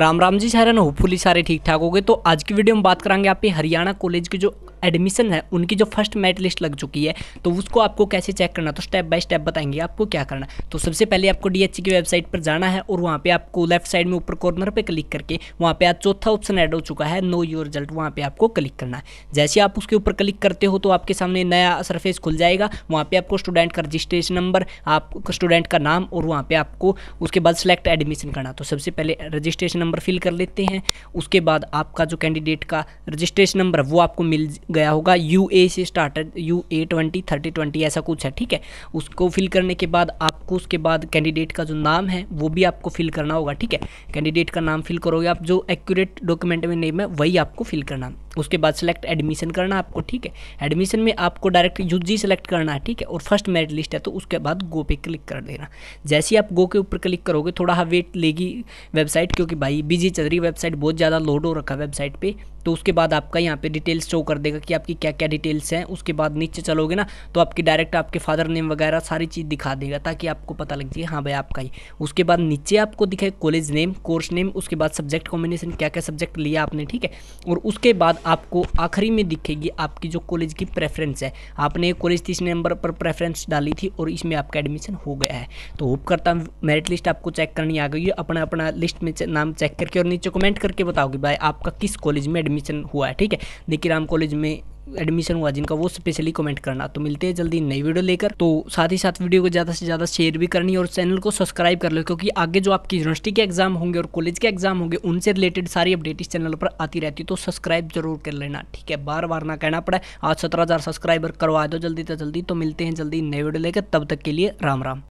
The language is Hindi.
राम राम जी सारे ना होपफुली सारे ठीक ठाक हो गए तो आज की वीडियो में बात करेंगे आप हरियाणा कॉलेज के जो एडमिशन है उनकी जो फर्स्ट मेरिट लिस्ट लग चुकी है तो उसको आपको कैसे चेक करना तो स्टेप बाय स्टेप बताएंगे आपको क्या करना तो सबसे पहले आपको डी की वेबसाइट पर जाना है और वहाँ पर आपको लेफ्ट साइड में ऊपर कॉर्नर पर क्लिक करके वहाँ पर आज चौथा ऑप्शन एड हो चुका है नो योर रिजल्ट वहाँ पर आपको क्लिक करना है जैसे आप उसके ऊपर क्लिक करते हो तो आपके सामने नया सरफेस खुल जाएगा वहाँ पर आपको स्टूडेंट का रजिस्ट्रेशन नंबर आप स्टूडेंट का नाम और वहाँ पर आपको उसके बाद सेलेक्ट एडमिशन करना तो सबसे पहले रजिस्ट्रेशन नंबर फिल कर लेते हैं उसके बाद आपका जो कैंडिडेट का रजिस्ट्रेशन नंबर वो आपको मिल गया होगा यू ए से started U A twenty thirty twenty ऐसा कुछ है ठीक है उसको फिल करने के बाद आपको उसके बाद कैंडिडेट का जो नाम है वो भी आपको फिल करना होगा ठीक है कैंडिडेट का नाम फिल करोगे आप जो एक्यूरेट डॉक्यूमेंट में नेम है वही आपको फिल करना उसके बाद सेलेक्ट एडमिशन करना आपको ठीक है एडमिशन में आपको डायरेक्ट यू जी सेलेक्ट करना है ठीक है और फर्स्ट मेरिट लिस्ट है तो उसके बाद गो पे क्लिक कर देना जैसे ही आप गो के ऊपर क्लिक करोगे थोड़ा हाँ वेट लेगी वेबसाइट क्योंकि भाई बिजी चल रही वेबसाइट बहुत ज़्यादा लोड हो रखा है वेबसाइट पर तो उसके बाद आपका यहाँ पे डिटेल्स शो कर देगा कि आपकी क्या क्या डिटेल्स हैं उसके बाद नीचे चलोगे ना तो आपकी डायरेक्ट आपके फादर नेम वगैरह सारी चीज़ दिखा देगा ताकि आपको पता लग जाए हाँ भाई आपका ही उसके बाद नीचे आपको दिखे कॉलेज नेम कोर्स नेम उसके बाद सब्जेक्ट कॉम्बिनेशन क्या क्या सब्जेक्ट लिया आपने ठीक है और उसके बाद आपको आखिरी में दिखेगी आपकी जो कॉलेज की प्रेफरेंस है आपने कॉलेज तीस नंबर पर प्रेफरेंस डाली थी और इसमें आपका एडमिशन हो गया है तो होप करता हूँ मेरिट लिस्ट आपको चेक करनी आ गई है अपना अपना लिस्ट में नाम चेक करके और नीचे कमेंट करके बताओगे भाई आपका किस कॉलेज में एडमिशन एडमिशन हुआ है ठीक है देखिए राम कॉलेज में एडमिशन हुआ जिनका वो स्पेशली कमेंट करना तो मिलते हैं जल्दी नई वीडियो लेकर तो साथ ही साथ वीडियो को ज़्यादा से ज़्यादा शेयर भी करनी और चैनल को सब्सक्राइब कर लो क्योंकि आगे जो आपकी यूनिवर्सिटी के एग्जाम होंगे और कॉलेज के एग्जाम होंगे उनसे रिलेटेड सारी अपडेट इस चैनल पर आती रहती है तो सब्सक्राइब जरूर कर लेना ठीक है बार बार ना कहना पड़ा आज सत्रह सब्सक्राइबर करवा दो जल्दी से जल्दी तो मिलते हैं जल्दी नई वीडियो लेकर तब तक के लिए राम राम